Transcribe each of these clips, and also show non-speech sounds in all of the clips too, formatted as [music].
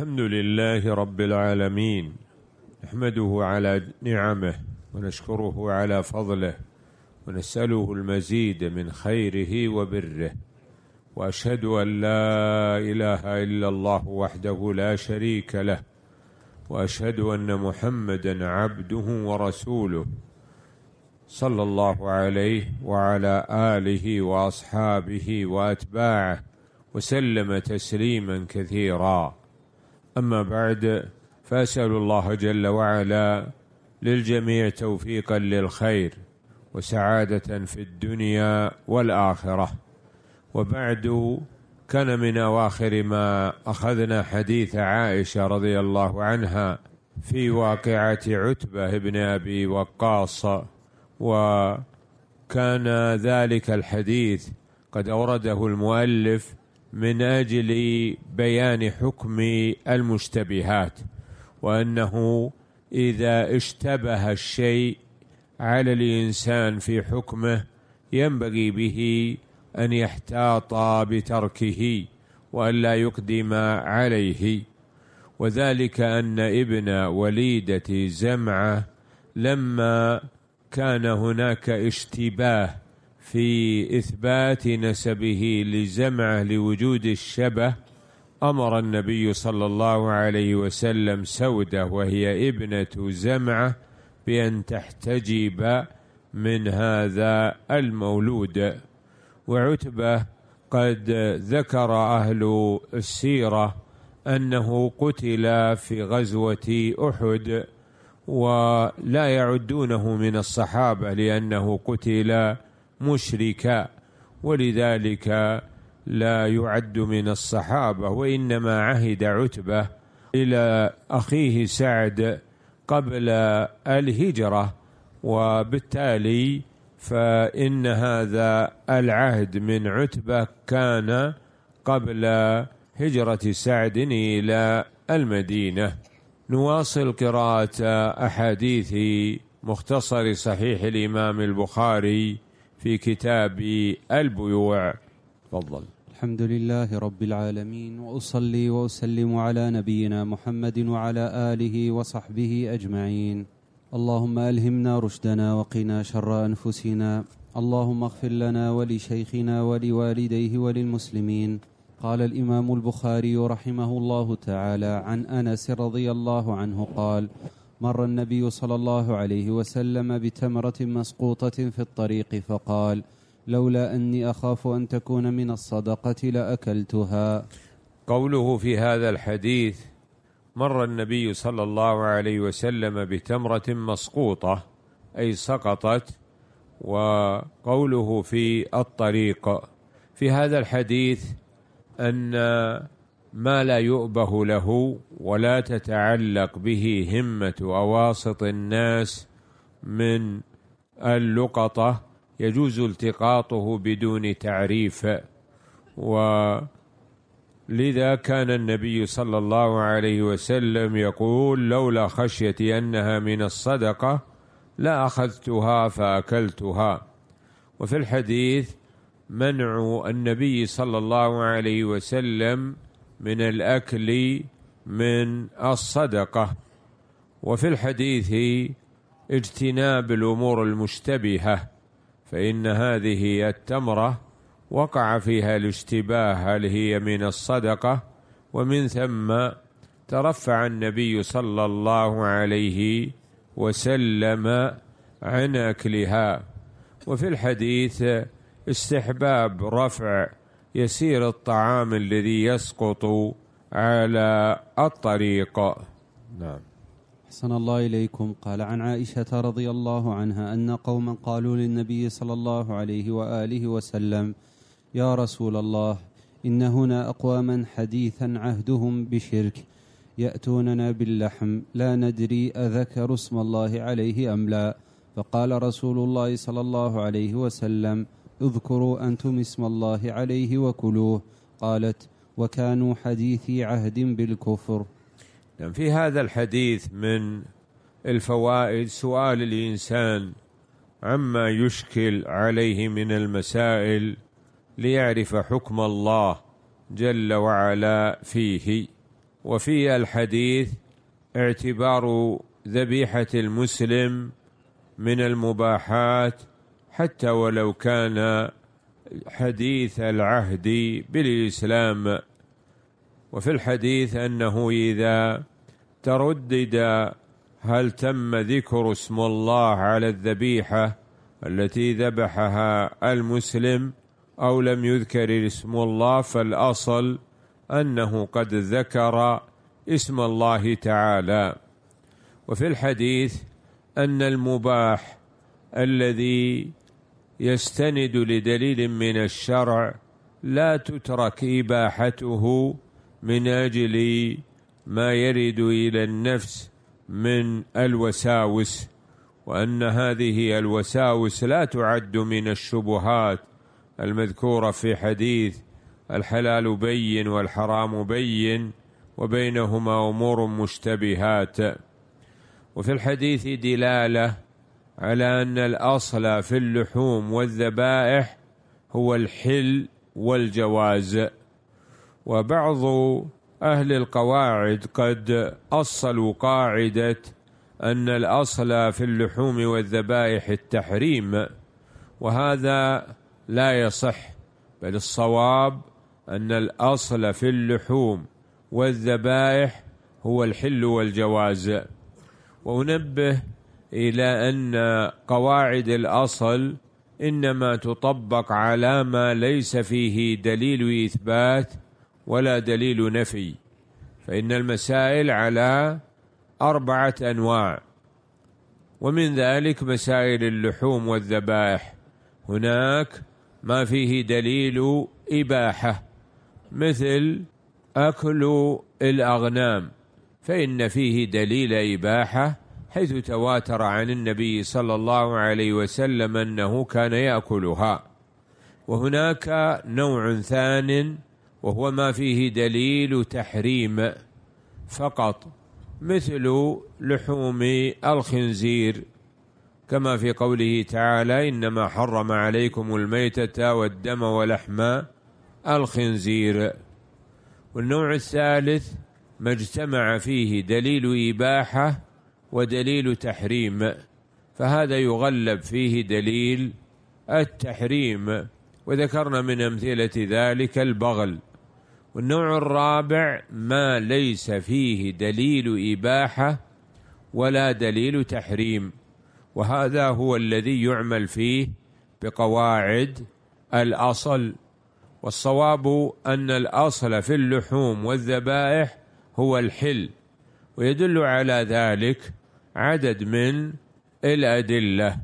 الحمد لله رب العالمين نحمده على نعمه ونشكره على فضله ونسأله المزيد من خيره وبره وأشهد أن لا إله إلا الله وحده لا شريك له وأشهد أن محمدا عبده ورسوله صلى الله عليه وعلى آله وأصحابه وأتباعه وسلم تسليما كثيرا أما بعد فأسأل الله جل وعلا للجميع توفيقا للخير وسعادة في الدنيا والآخرة وبعد كان من أواخر ما أخذنا حديث عائشة رضي الله عنها في واقعة عتبة بن أبي وقاص وكان ذلك الحديث قد أورده المؤلف من أجل بيان حكم المشتبهات وأنه إذا اشتبه الشيء على الإنسان في حكمه ينبغي به أن يحتاط بتركه وألا يقدم عليه وذلك أن ابن وليدة زمعة لما كان هناك اشتباه في إثبات نسبه لزمعه لوجود الشبه أمر النبي صلى الله عليه وسلم سودة وهي ابنة زمعة بأن تحتجب من هذا المولود وعتبة قد ذكر أهل السيرة أنه قتل في غزوة أحد ولا يعدونه من الصحابة لأنه قتل مشركا ولذلك لا يعد من الصحابة وإنما عهد عتبة إلى أخيه سعد قبل الهجرة وبالتالي فإن هذا العهد من عتبة كان قبل هجرة سعد إلى المدينة نواصل قراءة أحاديث مختصر صحيح الإمام البخاري في كتاب البيوع تفضل الحمد لله رب العالمين واصلي واسلم على نبينا محمد وعلى اله وصحبه اجمعين اللهم الهمنا رشدنا وقنا شر انفسنا اللهم اغفر لنا ولشيخنا ولوالديه وللمسلمين قال الامام البخاري رحمه الله تعالى عن انس رضي الله عنه قال مر النبي صلى الله عليه وسلم بتمره مسقوطه في الطريق فقال لولا اني اخاف ان تكون من الصدقه لاكلتها قوله في هذا الحديث مر النبي صلى الله عليه وسلم بتمره مسقوطه اي سقطت وقوله في الطريق في هذا الحديث ان ما لا يؤبه له ولا تتعلق به همة أواسط الناس من اللقطة يجوز التقاطه بدون تعريف ولذا كان النبي صلى الله عليه وسلم يقول لولا خشيتي أنها من الصدقة لا أخذتها فأكلتها وفي الحديث منع النبي صلى الله عليه وسلم من الأكل من الصدقة وفي الحديث اجتناب الأمور المشتبهة فإن هذه التمرة وقع فيها الاشتباه هل هي من الصدقة ومن ثم ترفع النبي صلى الله عليه وسلم عن أكلها وفي الحديث استحباب رفع يسير الطعام الذي يسقط على الطريق نعم أحسن الله إليكم قال عن عائشة رضي الله عنها أن قوما قالوا للنبي صلى الله عليه وآله وسلم يا رسول الله إن هنا أقواما حديثا عهدهم بشرك يأتوننا باللحم لا ندري أذكر اسم الله عليه أم لا فقال رسول الله صلى الله عليه وسلم اذكروا أنتم اسم الله عليه وكلوه قالت وكانوا حديثي عهد بالكفر نعم، في هذا الحديث من الفوائد سؤال الإنسان عما يشكل عليه من المسائل ليعرف حكم الله جل وعلا فيه وفي الحديث اعتبار ذبيحة المسلم من المباحات حتى ولو كان حديث العهد بالإسلام وفي الحديث أنه إذا تردد هل تم ذكر اسم الله على الذبيحة التي ذبحها المسلم أو لم يذكر اسم الله فالأصل أنه قد ذكر اسم الله تعالى وفي الحديث أن المباح الذي يستند لدليل من الشرع لا تترك إباحته من أجل ما يرد إلى النفس من الوساوس وأن هذه الوساوس لا تعد من الشبهات المذكورة في حديث الحلال بين والحرام بين وبينهما أمور مشتبهات وفي الحديث دلاله على أن الأصل في اللحوم والذبائح هو الحل والجواز وبعض أهل القواعد قد أصلوا قاعدة أن الأصل في اللحوم والذبائح التحريم وهذا لا يصح بل الصواب أن الأصل في اللحوم والذبائح هو الحل والجواز وأنبه إلى أن قواعد الأصل إنما تطبق على ما ليس فيه دليل إثبات ولا دليل نفي فإن المسائل على أربعة أنواع ومن ذلك مسائل اللحوم والذبائح هناك ما فيه دليل إباحة مثل أكل الأغنام فإن فيه دليل إباحة حيث تواتر عن النبي صلى الله عليه وسلم أنه كان يأكلها وهناك نوع ثان وهو ما فيه دليل تحريم فقط مثل لحوم الخنزير كما في قوله تعالى إنما حرم عليكم الميتة والدم ولحم الخنزير والنوع الثالث ما اجتمع فيه دليل إباحة ودليل تحريم فهذا يغلب فيه دليل التحريم وذكرنا من أمثلة ذلك البغل والنوع الرابع ما ليس فيه دليل إباحة ولا دليل تحريم وهذا هو الذي يعمل فيه بقواعد الأصل والصواب أن الأصل في اللحوم والذبائح هو الحل ويدل على ذلك عدد من الأدلة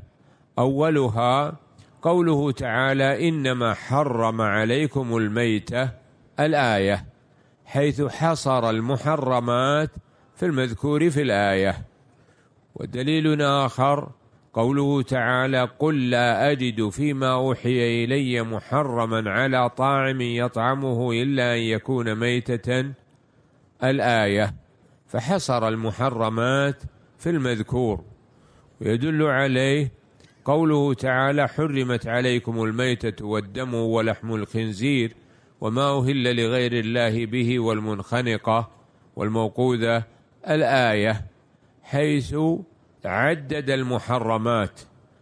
أولها قوله تعالى إنما حرم عليكم الميتة الآية حيث حصر المحرمات في المذكور في الآية ودليل آخر قوله تعالى قل لا أجد فيما أوحي إلي محرما على طاعم يطعمه إلا أن يكون ميتة الآية فحصر المحرمات في المذكور ويدل عليه قوله تعالى حرمت عليكم الميتة والدم ولحم الخنزير وما أهل لغير الله به والمنخنقة والموقوذة الآية حيث عدد المحرمات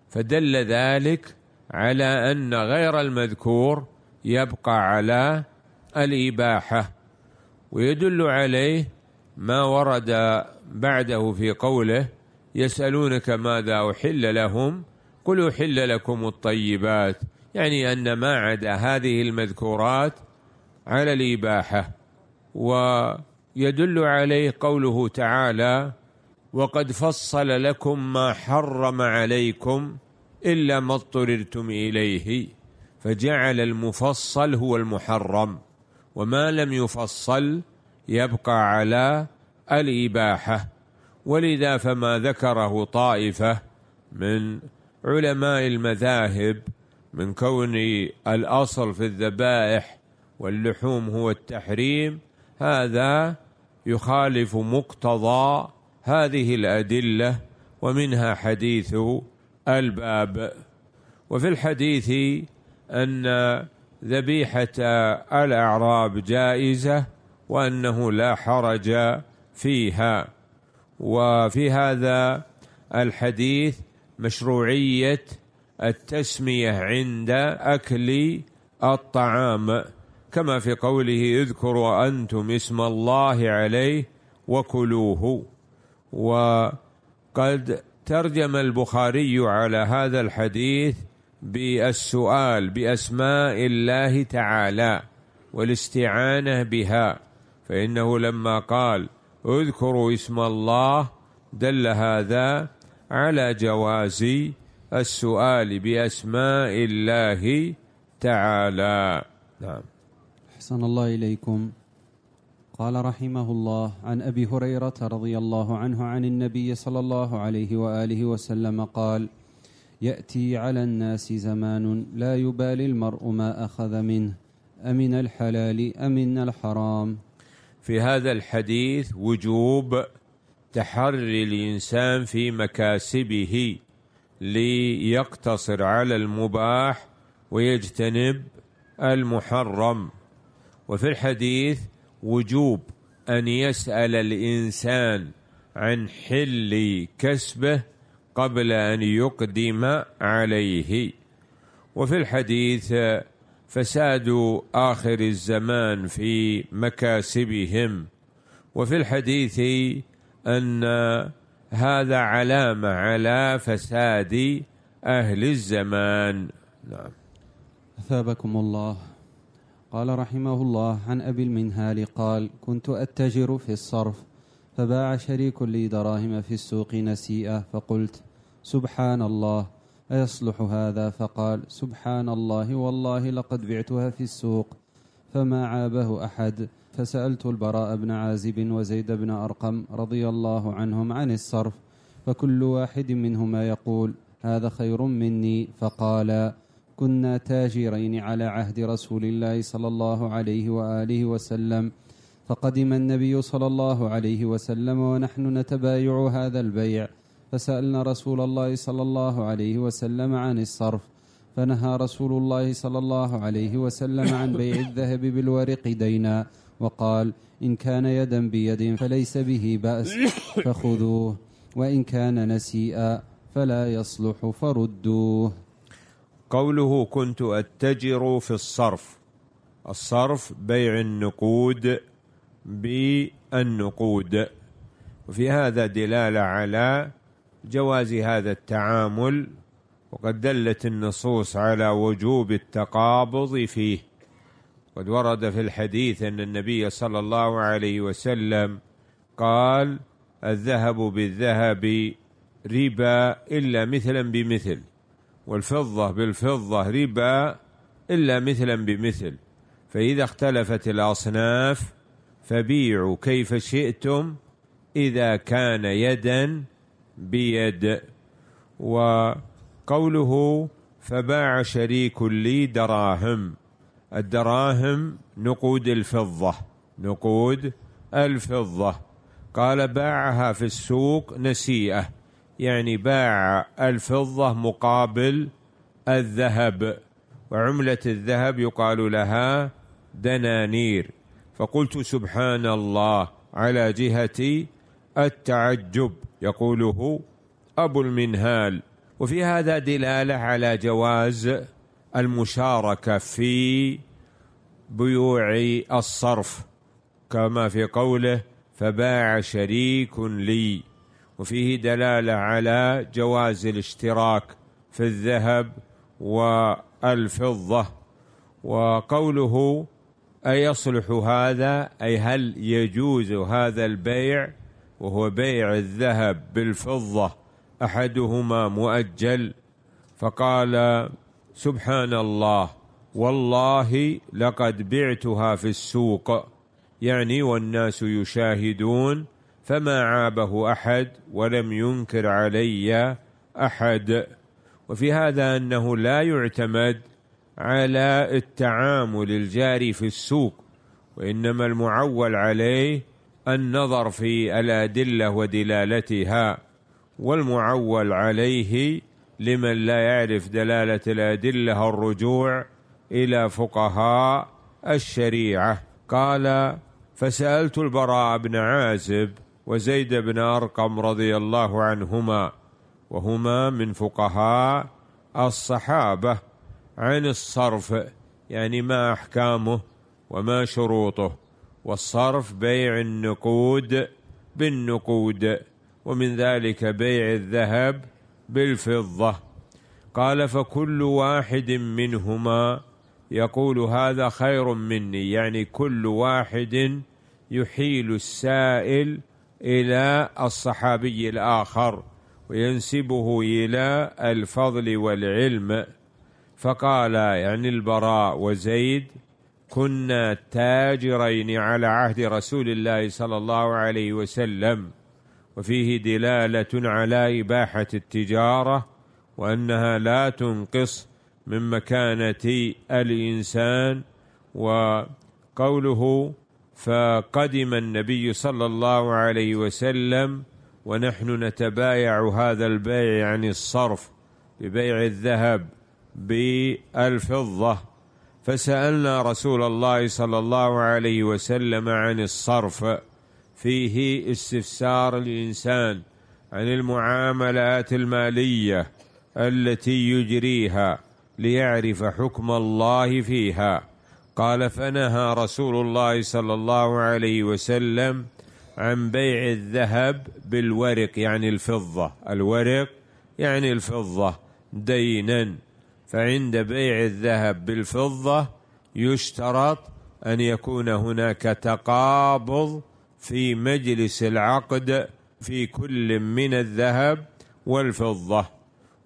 فدل ذلك على أن غير المذكور يبقى على الإباحة ويدل عليه ما ورد بعده في قوله يسألونك ماذا أحل لهم قل أحل لكم الطيبات يعني أن ما عدا هذه المذكورات على الإباحة ويدل عليه قوله تعالى وقد فصل لكم ما حرم عليكم إلا ما اضطررتم إليه فجعل المفصل هو المحرم وما لم يفصل يبقى على الإباحة ولذا فما ذكره طائفة من علماء المذاهب من كون الأصل في الذبائح واللحوم هو التحريم هذا يخالف مقتضى هذه الأدلة ومنها حديث الباب وفي الحديث أن ذبيحة الأعراب جائزة وأنه لا حرج فيها وفي هذا الحديث مشروعية التسمية عند أكل الطعام كما في قوله اذكروا أنتم اسم الله عليه وكلوه وقد ترجم البخاري على هذا الحديث بالسؤال بأسماء الله تعالى والاستعانة بها فإنه لما قال اذكروا اسم الله دل هذا على جواز السؤال بأسماء الله تعالى نعم أحسن الله إليكم قال رحمه الله عن أبي هريرة رضي الله عنه عن النبي صلى الله عليه وآله وسلم قال يأتي على الناس زمان لا يبالي المرء ما أخذ منه أمن الحلال أمن الحرام في هذا الحديث وجوب تحري الإنسان في مكاسبه ليقتصر على المباح ويجتنب المحرم وفي الحديث وجوب أن يسأل الإنسان عن حل كسبه قبل أن يقدم عليه وفي الحديث فساد آخر الزمان في مكاسبهم وفي الحديث أن هذا علامة على فساد أهل الزمان نعم أثابكم الله قال رحمه الله عن أبي المنهال قال كنت أتجر في الصرف فباع شريك لي دراهم في السوق نسيئة فقلت سبحان الله أيصلح هذا فقال سبحان الله والله لقد بعتها في السوق فما عابه أحد فسألت البراء بن عازب وزيد بن أرقم رضي الله عنهم عن الصرف فكل واحد منهما يقول هذا خير مني فقال كنا تاجرين على عهد رسول الله صلى الله عليه وآله وسلم فقدم النبي صلى الله عليه وسلم ونحن نتبايع هذا البيع فسالنا رسول الله صلى الله عليه وسلم عن الصرف فنهى رسول الله صلى الله عليه وسلم عن [coughs] بيع الذهب بالورق دينا وقال ان كان يدا بيد فليس به باس فخذوه وان كان نسيئا فلا يصلح فردوه قوله كنت اتجر في الصرف الصرف بيع النقود بالنقود وفي هذا دلاله على جواز هذا التعامل وقد دلت النصوص على وجوب التقابض فيه قد ورد في الحديث أن النبي صلى الله عليه وسلم قال الذهب بالذهب ربا إلا مثلا بمثل والفضة بالفضة ربا إلا مثلا بمثل فإذا اختلفت الأصناف فبيعوا كيف شئتم إذا كان يدا بيد وقوله فباع شريك لي دراهم الدراهم نقود الفضة نقود الفضة قال باعها في السوق نسيئة يعني باع الفضة مقابل الذهب وعملة الذهب يقال لها دنانير فقلت سبحان الله على جهة التعجب يقوله أبو المنهال وفي هذا دلالة على جواز المشاركة في بيوع الصرف كما في قوله فباع شريك لي وفيه دلالة على جواز الاشتراك في الذهب والفضة وقوله أيصلح هذا أي هل يجوز هذا البيع وهو بيع الذهب بالفضة أحدهما مؤجل فقال سبحان الله والله لقد بعتها في السوق يعني والناس يشاهدون فما عابه أحد ولم ينكر علي أحد وفي هذا أنه لا يعتمد على التعامل الجاري في السوق وإنما المعول عليه النظر في الادله ودلالتها والمعول عليه لمن لا يعرف دلاله الادله الرجوع الى فقهاء الشريعه قال فسالت البراء بن عازب وزيد بن ارقم رضي الله عنهما وهما من فقهاء الصحابه عن الصرف يعني ما احكامه وما شروطه والصرف بيع النقود بالنقود ومن ذلك بيع الذهب بالفضة قال فكل واحد منهما يقول هذا خير مني يعني كل واحد يحيل السائل إلى الصحابي الآخر وينسبه إلى الفضل والعلم فقال يعني البراء وزيد كنا تاجرين على عهد رسول الله صلى الله عليه وسلم وفيه دلاله على اباحه التجاره وانها لا تنقص من مكانه الانسان وقوله فقدم النبي صلى الله عليه وسلم ونحن نتبايع هذا البيع عن الصرف ببيع الذهب بالفضه فسألنا رسول الله صلى الله عليه وسلم عن الصرف فيه استفسار الإنسان عن المعاملات المالية التي يجريها ليعرف حكم الله فيها قال فنهى رسول الله صلى الله عليه وسلم عن بيع الذهب بالورق يعني الفضة الورق يعني الفضة دينا فعند بيع الذهب بالفضة يشترط أن يكون هناك تقابض في مجلس العقد في كل من الذهب والفضة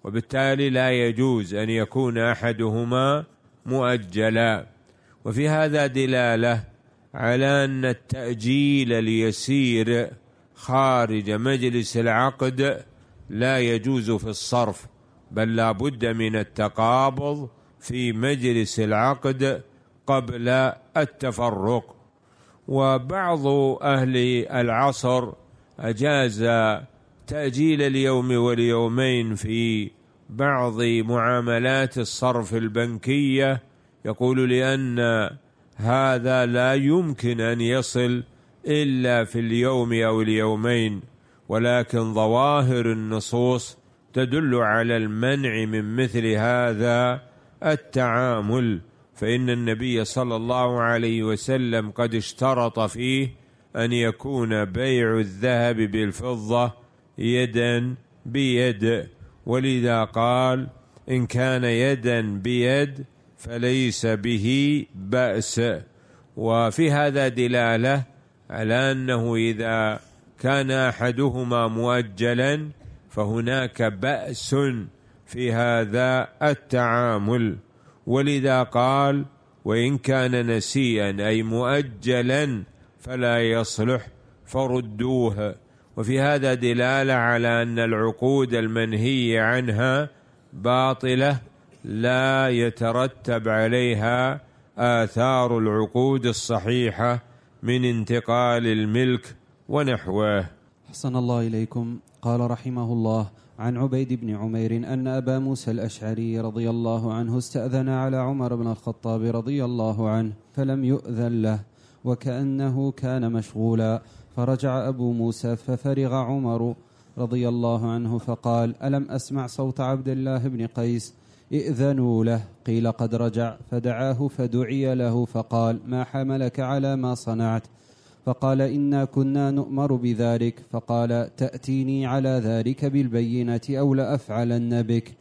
وبالتالي لا يجوز أن يكون أحدهما مؤجلا وفي هذا دلالة على أن التأجيل اليسير خارج مجلس العقد لا يجوز في الصرف بل لا بد من التقابض في مجلس العقد قبل التفرق وبعض أهل العصر أجاز تأجيل اليوم واليومين في بعض معاملات الصرف البنكية يقول لأن هذا لا يمكن أن يصل إلا في اليوم أو اليومين ولكن ظواهر النصوص تدل على المنع من مثل هذا التعامل فإن النبي صلى الله عليه وسلم قد اشترط فيه أن يكون بيع الذهب بالفضة يدا بيد ولذا قال إن كان يدا بيد فليس به بأس وفي هذا دلالة على أنه إذا كان أحدهما مؤجلا فهناك بأس في هذا التعامل ولذا قال وإن كان نسيئا أي مؤجلا فلا يصلح فردوه وفي هذا دلالة على أن العقود المنهي عنها باطلة لا يترتب عليها آثار العقود الصحيحة من انتقال الملك ونحوه أحسن الله إليكم قال رحمه الله عن عبيد بن عمير أن أبا موسى الأشعري رضي الله عنه استأذن على عمر بن الخطاب رضي الله عنه فلم يؤذن له وكأنه كان مشغولا فرجع أبو موسى ففرغ عمر رضي الله عنه فقال ألم أسمع صوت عبد الله بن قيس ائذنوا له قيل قد رجع فدعاه فدعي له فقال ما حملك على ما صنعت فقال انا كنا نؤمر بذلك فقال تاتيني على ذلك بالبينه او لافعلن بك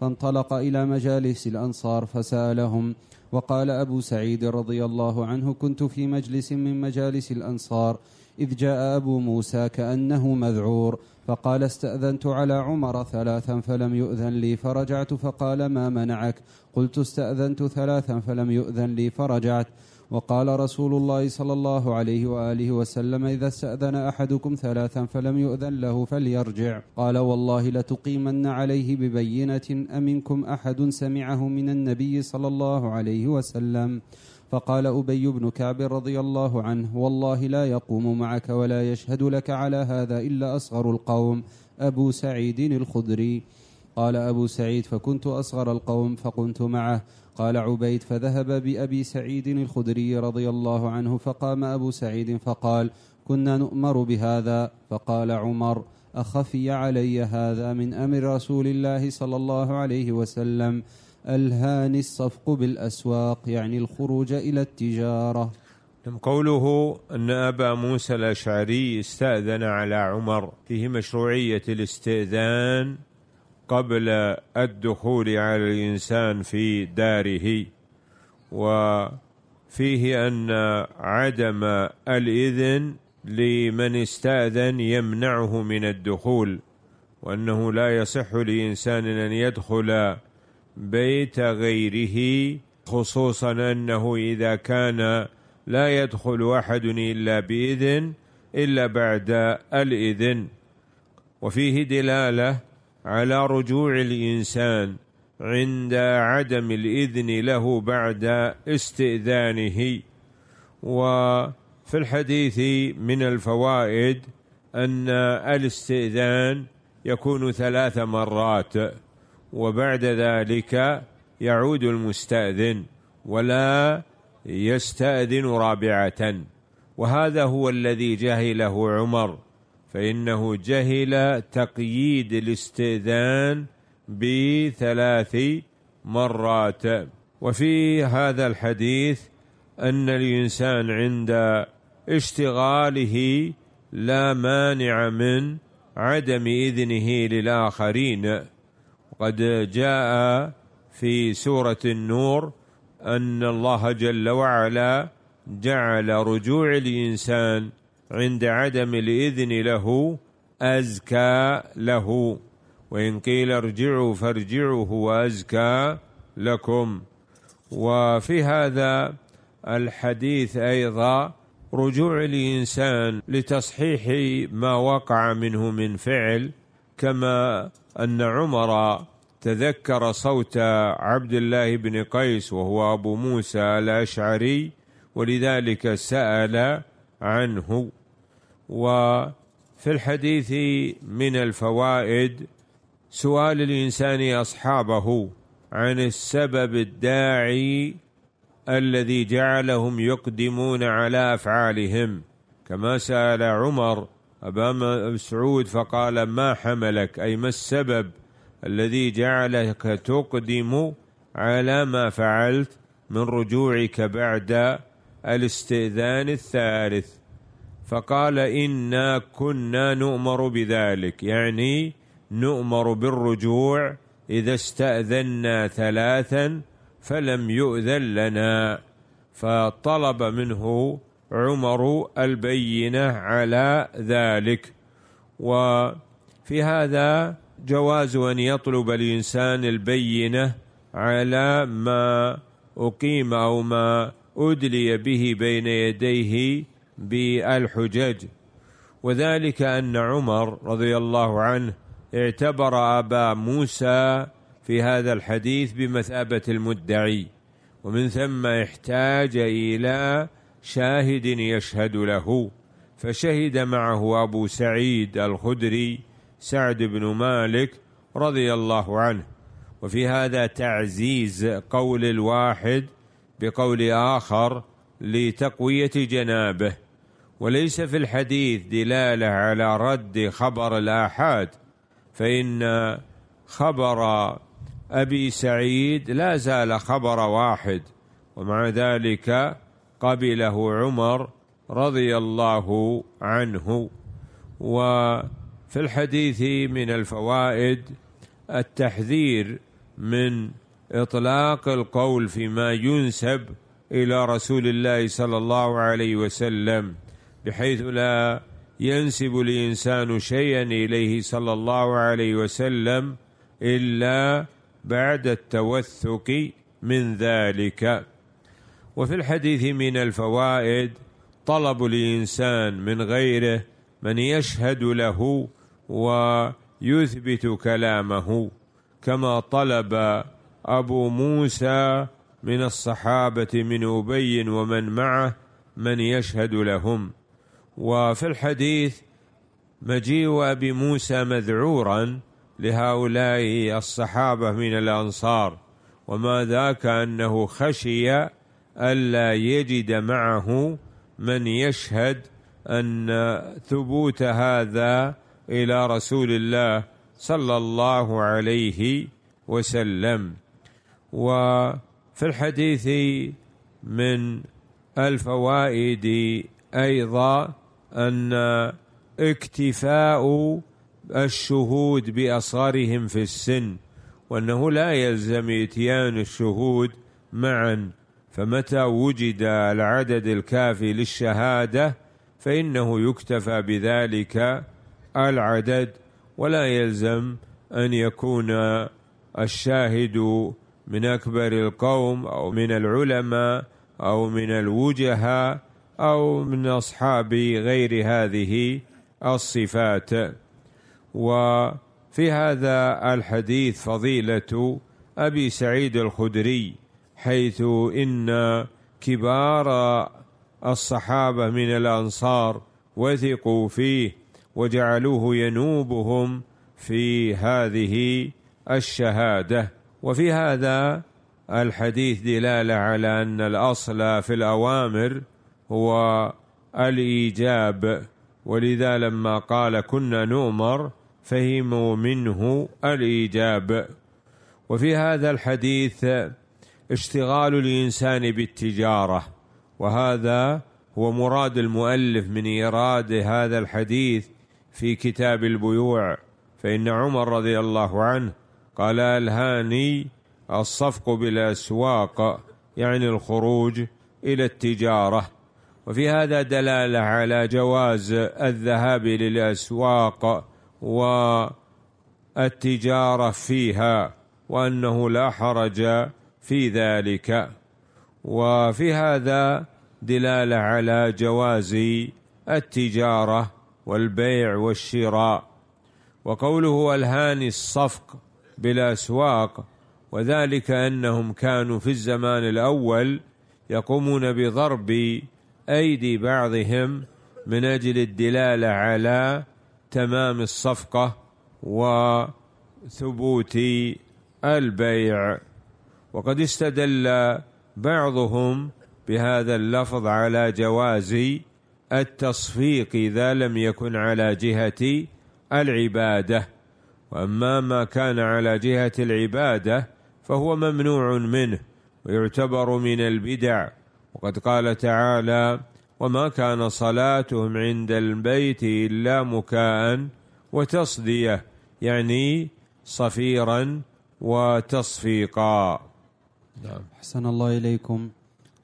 فانطلق الى مجالس الانصار فسالهم وقال ابو سعيد رضي الله عنه كنت في مجلس من مجالس الانصار اذ جاء ابو موسى كانه مذعور فقال استاذنت على عمر ثلاثا فلم يؤذن لي فرجعت فقال ما منعك قلت استاذنت ثلاثا فلم يؤذن لي فرجعت وقال رسول الله صلى الله عليه واله وسلم اذا استاذن احدكم ثلاثا فلم يؤذن له فليرجع قال والله لتقيمن عليه ببينه امنكم احد سمعه من النبي صلى الله عليه وسلم فقال ابي بن كعب رضي الله عنه والله لا يقوم معك ولا يشهد لك على هذا الا اصغر القوم ابو سعيد الخدري قال ابو سعيد فكنت اصغر القوم فقمت معه قال عبيد فذهب بأبي سعيد الخدري رضي الله عنه فقام أبو سعيد فقال كنا نؤمر بهذا فقال عمر أخفي علي هذا من أمر رسول الله صلى الله عليه وسلم ألهاني الصفق بالأسواق يعني الخروج إلى التجارة قوله أن أبا موسى الأشعري استأذن على عمر فيه مشروعية الاستئذان قبل الدخول على الإنسان في داره وفيه أن عدم الإذن لمن استأذن يمنعه من الدخول وأنه لا يصح لإنسان أن يدخل بيت غيره خصوصا أنه إذا كان لا يدخل أحد إلا بإذن إلا بعد الإذن وفيه دلالة على رجوع الإنسان عند عدم الإذن له بعد استئذانه وفي الحديث من الفوائد أن الاستئذان يكون ثلاث مرات وبعد ذلك يعود المستأذن ولا يستأذن رابعة وهذا هو الذي جهله عمر فإنه جهل تقييد الاستئذان بثلاث مرات وفي هذا الحديث أن الإنسان عند اشتغاله لا مانع من عدم إذنه للآخرين وقد جاء في سورة النور أن الله جل وعلا جعل رجوع الإنسان عند عدم الإذن له أزكى له وإن قيل ارجعوا فارجعوا هو أزكى لكم وفي هذا الحديث أيضا رجوع الإنسان لتصحيح ما وقع منه من فعل كما أن عمر تذكر صوت عبد الله بن قيس وهو أبو موسى الأشعري ولذلك سأل عنه وفي الحديث من الفوائد سؤال الإنسان أصحابه عن السبب الداعي الذي جعلهم يقدمون على أفعالهم كما سأل عمر أبا مسعود فقال ما حملك أي ما السبب الذي جعلك تقدم على ما فعلت من رجوعك بعد الاستئذان الثالث فقال انا كنا نؤمر بذلك يعني نؤمر بالرجوع اذا استاذنا ثلاثا فلم يؤذن لنا فطلب منه عمر البينه على ذلك وفي هذا جواز ان يطلب الانسان البينه على ما اقيم او ما ادلي به بين يديه بالحجج وذلك أن عمر رضي الله عنه اعتبر أبا موسى في هذا الحديث بمثابة المدعي ومن ثم احتاج إلى شاهد يشهد له فشهد معه أبو سعيد الخدري سعد بن مالك رضي الله عنه وفي هذا تعزيز قول الواحد بقول آخر لتقوية جنابه وليس في الحديث دلاله على رد خبر الاحاد فان خبر ابي سعيد لا زال خبر واحد ومع ذلك قبله عمر رضي الله عنه وفي الحديث من الفوائد التحذير من اطلاق القول فيما ينسب الى رسول الله صلى الله عليه وسلم بحيث لا ينسب الإنسان شيئا إليه صلى الله عليه وسلم إلا بعد التوثق من ذلك وفي الحديث من الفوائد طلب الإنسان من غيره من يشهد له ويثبت كلامه كما طلب أبو موسى من الصحابة من أبي ومن معه من يشهد لهم وفي الحديث مجيء أبي موسى مذعورا لهؤلاء الصحابة من الأنصار وما ذاك أنه خشي ألا يجد معه من يشهد أن ثبوت هذا إلى رسول الله صلى الله عليه وسلم وفي الحديث من الفوائد أيضا أن اكتفاء الشهود بأصغرهم في السن وأنه لا يلزم إتيان الشهود معا فمتى وجد العدد الكافي للشهادة فإنه يكتفى بذلك العدد ولا يلزم أن يكون الشاهد من أكبر القوم أو من العلماء أو من الوجهاء أو من أصحاب غير هذه الصفات وفي هذا الحديث فضيلة أبي سعيد الخدري حيث إن كبار الصحابة من الأنصار وثقوا فيه وجعلوه ينوبهم في هذه الشهادة وفي هذا الحديث دلالة على أن الأصل في الأوامر هو الايجاب ولذا لما قال كنا نؤمر فهموا منه الايجاب وفي هذا الحديث اشتغال الانسان بالتجاره وهذا هو مراد المؤلف من ايراد هذا الحديث في كتاب البيوع فان عمر رضي الله عنه قال الهاني الصفق بالاسواق يعني الخروج الى التجاره وفي هذا دلالة على جواز الذهاب للأسواق والتجارة فيها وأنه لا حرج في ذلك وفي هذا دلالة على جواز التجارة والبيع والشراء وقوله ألهاني الصفق بالأسواق وذلك أنهم كانوا في الزمان الأول يقومون بضرب أيدي بعضهم من أجل الدلالة على تمام الصفقة وثبوت البيع وقد استدل بعضهم بهذا اللفظ على جواز التصفيق إذا لم يكن على جهة العبادة وأما ما كان على جهة العبادة فهو ممنوع منه ويعتبر من البدع وقد قال تعالى وما كان صلاتهم عند البيت إلا مكاء وتصدية يعني صفيرا وتصفيقا نعم أحسن الله إليكم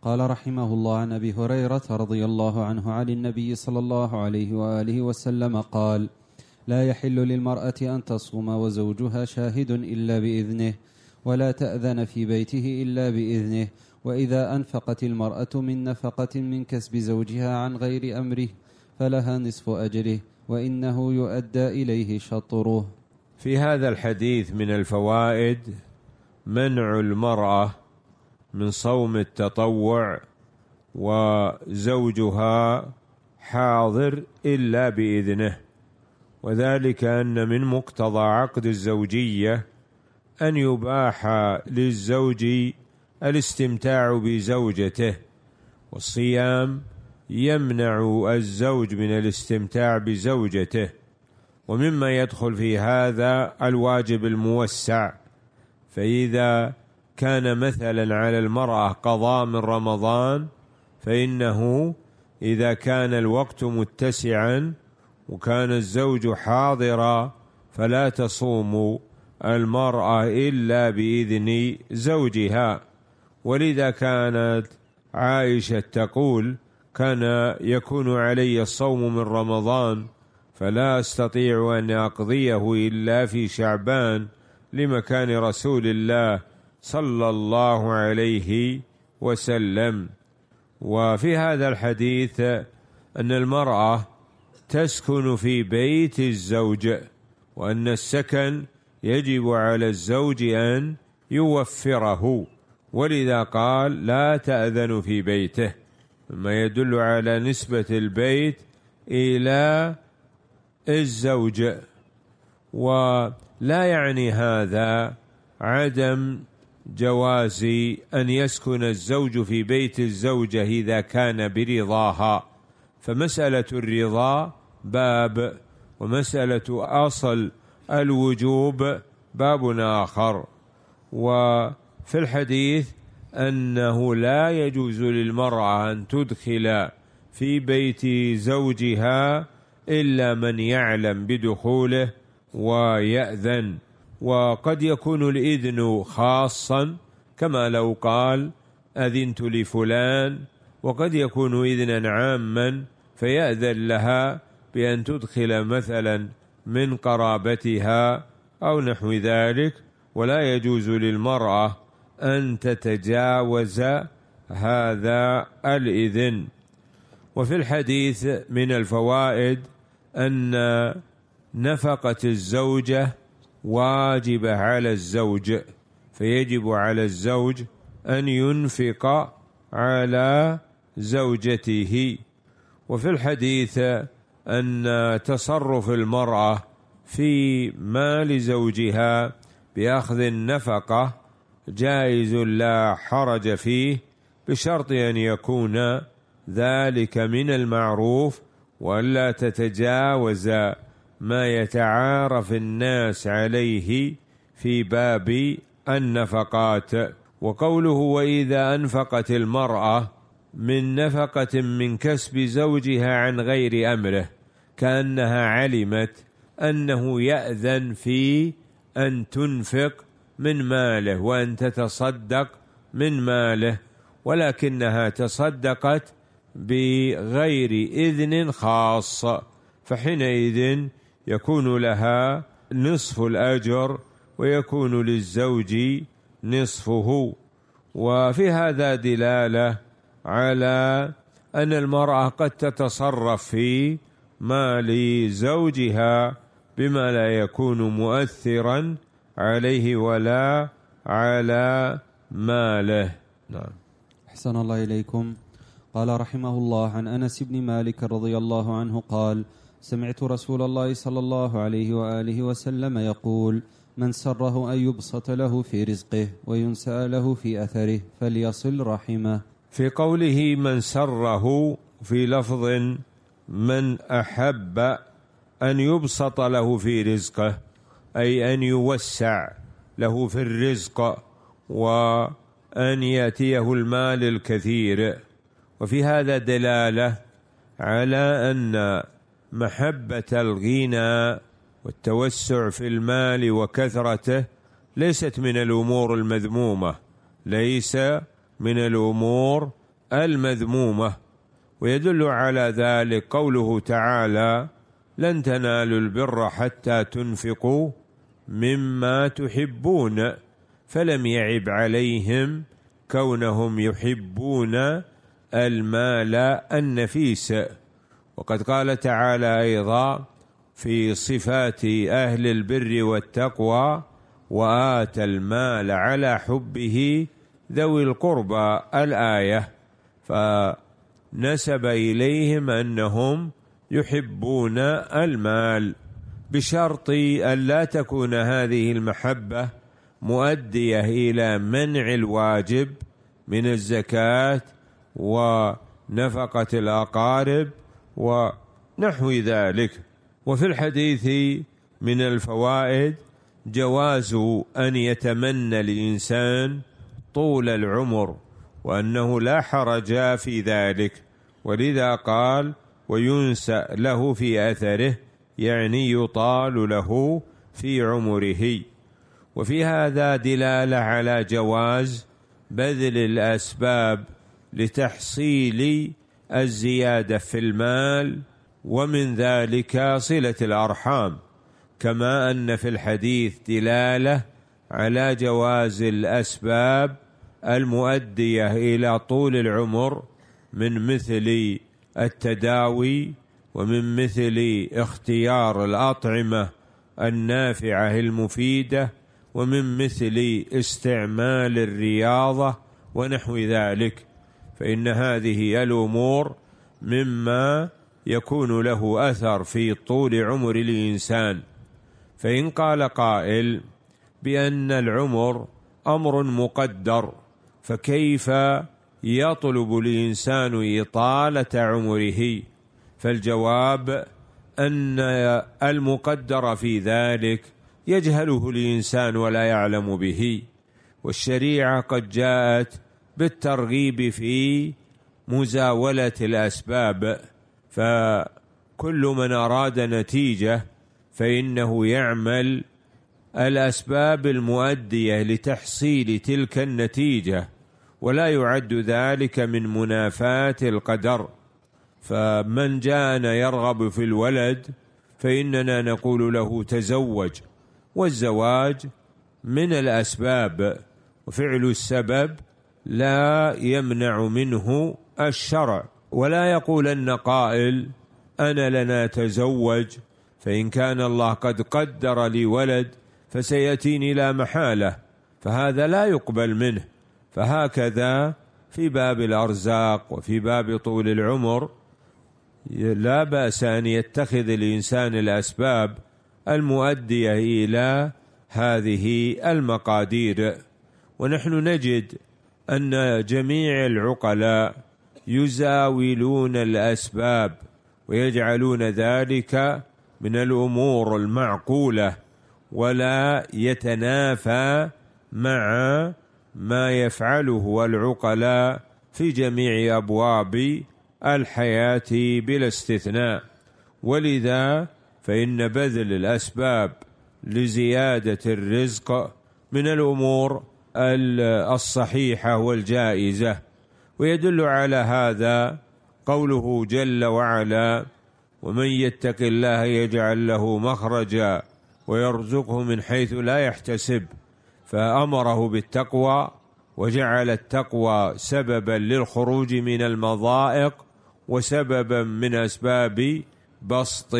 قال رحمه الله عن أبي هريرة رضي الله عنه عن النبي صلى الله عليه وآله وسلم قال لا يحل للمرأة أن تصوم وزوجها شاهد إلا بإذنه ولا تأذن في بيته إلا بإذنه واذا انفقت المراه من نفقه من كسب زوجها عن غير امره فلها نصف اجره وانه يؤدى اليه شطره في هذا الحديث من الفوائد منع المراه من صوم التطوع وزوجها حاضر الا باذنه وذلك ان من مقتضى عقد الزوجيه ان يباح للزوج الاستمتاع بزوجته والصيام يمنع الزوج من الاستمتاع بزوجته ومما يدخل في هذا الواجب الموسع فإذا كان مثلا على المرأة قضاء من رمضان فإنه إذا كان الوقت متسعا وكان الزوج حاضرا فلا تصوم المرأة إلا بإذن زوجها ولذا كانت عائشة تقول كان يكون علي الصوم من رمضان فلا أستطيع أن أقضيه إلا في شعبان لمكان رسول الله صلى الله عليه وسلم وفي هذا الحديث أن المرأة تسكن في بيت الزوج وأن السكن يجب على الزوج أن يوفره ولذا قال لا تأذن في بيته ما يدل على نسبة البيت إلى الزوج ولا يعني هذا عدم جواز أن يسكن الزوج في بيت الزوجة إذا كان برضاها فمسألة الرضا باب ومسألة أصل الوجوب باب آخر و في الحديث أنه لا يجوز للمرأة أن تدخل في بيت زوجها إلا من يعلم بدخوله ويأذن وقد يكون الإذن خاصا كما لو قال أذنت لفلان وقد يكون إذنا عاما فيأذن لها بأن تدخل مثلا من قرابتها أو نحو ذلك ولا يجوز للمرأة أن تتجاوز هذا الإذن وفي الحديث من الفوائد أن نفقة الزوجة واجبة على الزوج فيجب على الزوج أن ينفق على زوجته وفي الحديث أن تصرف المرأة في مال زوجها بأخذ النفقة جائز لا حرج فيه بشرط أن يكون ذلك من المعروف ولا تتجاوز ما يتعارف الناس عليه في باب النفقات وقوله وإذا أنفقت المرأة من نفقة من كسب زوجها عن غير أمره كأنها علمت أنه يأذن في أن تنفق من ماله وأن تتصدق من ماله ولكنها تصدقت بغير إذن خاص فحينئذ يكون لها نصف الأجر ويكون للزوج نصفه وفي هذا دلالة على أن المرأة قد تتصرف في مال زوجها بما لا يكون مؤثرا عليه ولا على ماله نعم أحسن الله إليكم قال رحمه الله عن أنس بن مالك رضي الله عنه قال سمعت رسول الله صلى الله عليه وآله وسلم يقول من سره أن يبسط له في رزقه وينسأ له في أثره فليصل رحمه في قوله من سره في لفظ من أحب أن يبسط له في رزقه أي أن يوسع له في الرزق وأن يأتيه المال الكثير وفي هذا دلالة على أن محبة الغنى والتوسع في المال وكثرته ليست من الأمور المذمومة ليس من الأمور المذمومة ويدل على ذلك قوله تعالى لن تنالوا البر حتى تنفقوا مما تحبون فلم يعب عليهم كونهم يحبون المال النفيس وقد قال تعالى ايضا في صفات اهل البر والتقوى واتى المال على حبه ذوي القربى الايه فنسب اليهم انهم يحبون المال بشرط أن لا تكون هذه المحبة مؤدية إلى منع الواجب من الزكاة ونفقة الأقارب ونحو ذلك وفي الحديث من الفوائد جواز أن يتمنى الإنسان طول العمر وأنه لا حرج في ذلك ولذا قال وينسأ له في أثره يعني يطال له في عمره وفي هذا دلاله على جواز بذل الاسباب لتحصيل الزياده في المال ومن ذلك صله الارحام كما ان في الحديث دلاله على جواز الاسباب المؤديه الى طول العمر من مثل التداوي ومن مثل اختيار الأطعمة النافعة المفيدة ومن مثل استعمال الرياضة ونحو ذلك فإن هذه الأمور مما يكون له أثر في طول عمر الإنسان فإن قال قائل بأن العمر أمر مقدر فكيف يطلب الإنسان إطالة عمره فالجواب أن المقدر في ذلك يجهله الإنسان ولا يعلم به والشريعة قد جاءت بالترغيب في مزاولة الأسباب فكل من أراد نتيجة فإنه يعمل الأسباب المؤدية لتحصيل تلك النتيجة ولا يعد ذلك من منافاة القدر فمن جاءنا يرغب في الولد فإننا نقول له تزوج والزواج من الأسباب وفعل السبب لا يمنع منه الشرع ولا يقولن قائل أنا لنا تزوج فإن كان الله قد قدر لي ولد فسيأتيني لا محالة فهذا لا يقبل منه فهكذا في باب الأرزاق وفي باب طول العمر لا بأس أن يتخذ الإنسان الأسباب المؤدية إلى هذه المقادير ونحن نجد أن جميع العقلاء يزاولون الأسباب ويجعلون ذلك من الأمور المعقولة ولا يتنافى مع ما يفعله العقلاء في جميع أبواب الحياة بلا استثناء ولذا فإن بذل الأسباب لزيادة الرزق من الأمور الصحيحة والجائزة ويدل على هذا قوله جل وعلا ومن يتق الله يجعل له مخرجا ويرزقه من حيث لا يحتسب فأمره بالتقوى وجعل التقوى سببا للخروج من المضائق وسببا من اسباب بسط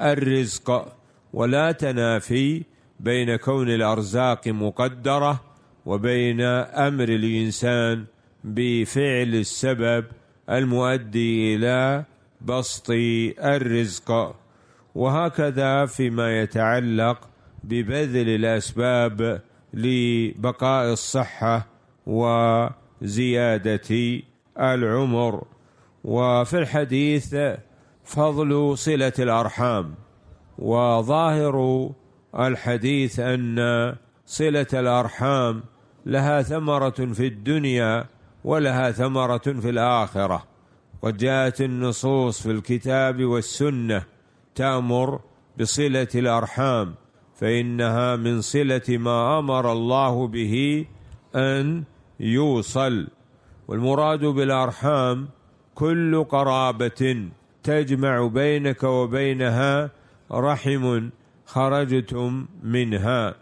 الرزق ولا تنافي بين كون الارزاق مقدره وبين امر الانسان بفعل السبب المؤدي الى بسط الرزق وهكذا فيما يتعلق ببذل الاسباب لبقاء الصحه وزياده العمر وفي الحديث فضل صلة الأرحام وظاهر الحديث أن صلة الأرحام لها ثمرة في الدنيا ولها ثمرة في الآخرة وجاءت النصوص في الكتاب والسنة تأمر بصلة الأرحام فإنها من صلة ما أمر الله به أن يوصل والمراد بالأرحام كل قرابة تجمع بينك وبينها رحم خرجتم منها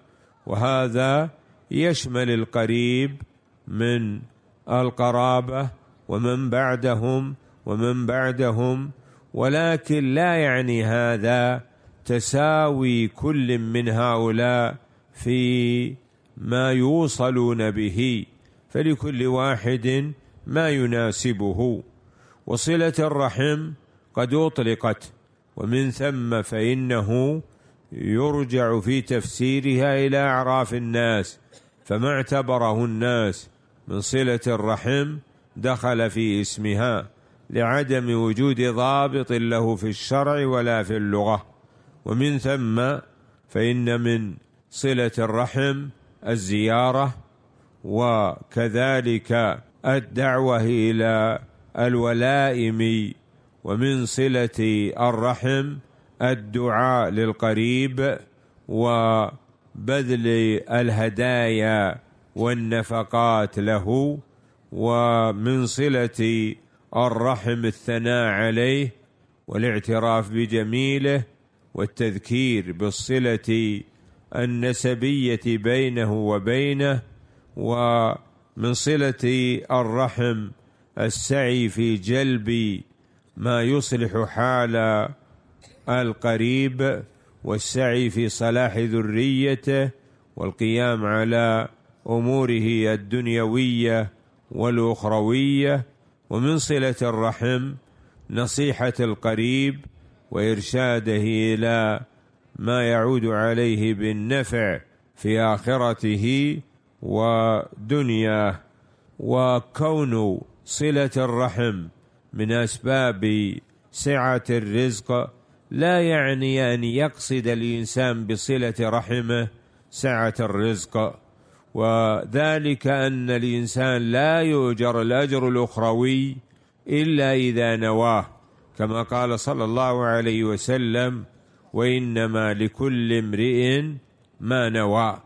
وهذا يشمل القريب من القرابة ومن بعدهم ومن بعدهم ولكن لا يعني هذا تساوي كل من هؤلاء في ما يوصلون به فلكل واحد ما يناسبه وصلة الرحم قد أطلقت ومن ثم فإنه يرجع في تفسيرها إلى أعراف الناس فما اعتبره الناس من صلة الرحم دخل في اسمها لعدم وجود ضابط له في الشرع ولا في اللغة ومن ثم فإن من صلة الرحم الزيارة وكذلك الدعوة إلى الولائم ومن صلة الرحم الدعاء للقريب وبذل الهدايا والنفقات له ومن صلة الرحم الثناء عليه والاعتراف بجميله والتذكير بالصلة النسبية بينه وبينه ومن صلة الرحم السعي في جلب ما يصلح حال القريب والسعي في صلاح ذريته والقيام على اموره الدنيويه والاخرويه ومن صله الرحم نصيحه القريب وارشاده الى ما يعود عليه بالنفع في اخرته ودنياه وكون صلة الرحم من أسباب سعة الرزق لا يعني أن يقصد الإنسان بصلة رحمه سعة الرزق وذلك أن الإنسان لا يؤجر الأجر الأخروي إلا إذا نواه كما قال صلى الله عليه وسلم وإنما لكل امرئ ما نوى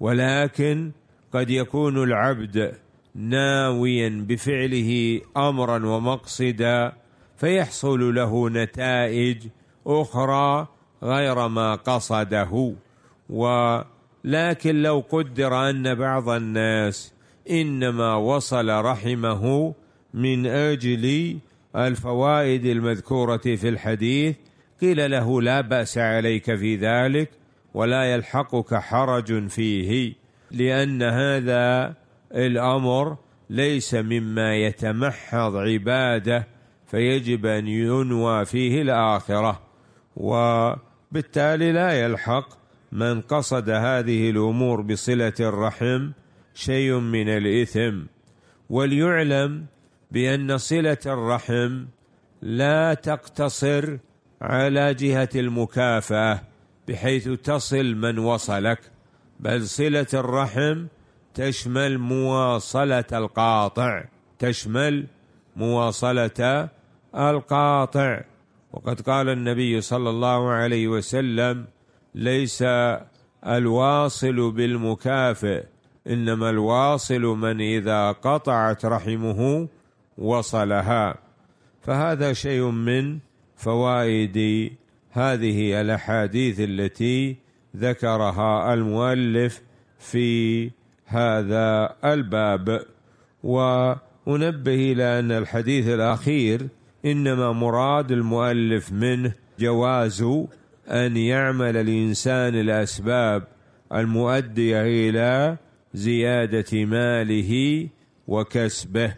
ولكن قد يكون العبد ناويا بفعله امرا ومقصدا فيحصل له نتائج اخرى غير ما قصده ولكن لو قدر ان بعض الناس انما وصل رحمه من اجل الفوائد المذكوره في الحديث قيل له لا باس عليك في ذلك ولا يلحقك حرج فيه لان هذا الأمر ليس مما يتمحض عباده فيجب أن ينوى فيه الآخرة وبالتالي لا يلحق من قصد هذه الأمور بصلة الرحم شيء من الإثم وليعلم بأن صلة الرحم لا تقتصر على جهة المكافأة بحيث تصل من وصلك بل صلة الرحم تشمل مواصلة القاطع تشمل مواصلة القاطع وقد قال النبي صلى الله عليه وسلم ليس الواصل بالمكافئ إنما الواصل من إذا قطعت رحمه وصلها فهذا شيء من فوائد هذه الأحاديث التي ذكرها المؤلف في هذا الباب وانبه الى ان الحديث الاخير انما مراد المؤلف منه جواز ان يعمل الانسان الاسباب المؤديه الى زياده ماله وكسبه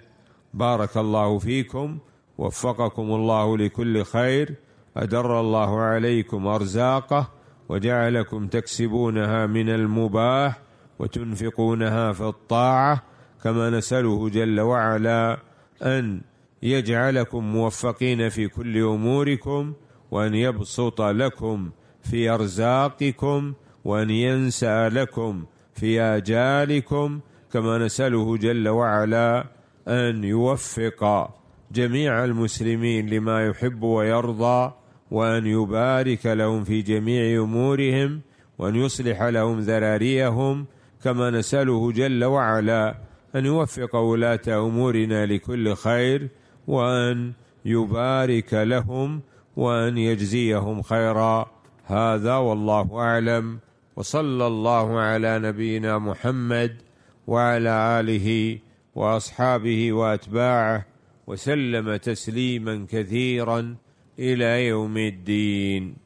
بارك الله فيكم وفقكم الله لكل خير أدر الله عليكم أرزاقه وجعلكم تكسبونها من المباح وتنفقونها في الطاعة كما نسأله جل وعلا أن يجعلكم موفقين في كل أموركم وأن يبسط لكم في أرزاقكم وأن ينسى لكم في آجالكم كما نسأله جل وعلا أن يوفق جميع المسلمين لما يحب ويرضى وأن يبارك لهم في جميع أمورهم وأن يصلح لهم ذراريهم كما نسأله جل وعلا أن يوفق ولاة أمورنا لكل خير وأن يبارك لهم وأن يجزيهم خيرا هذا والله أعلم وصلى الله على نبينا محمد وعلى آله وأصحابه وأتباعه وسلم تسليما كثيرا إلى يوم الدين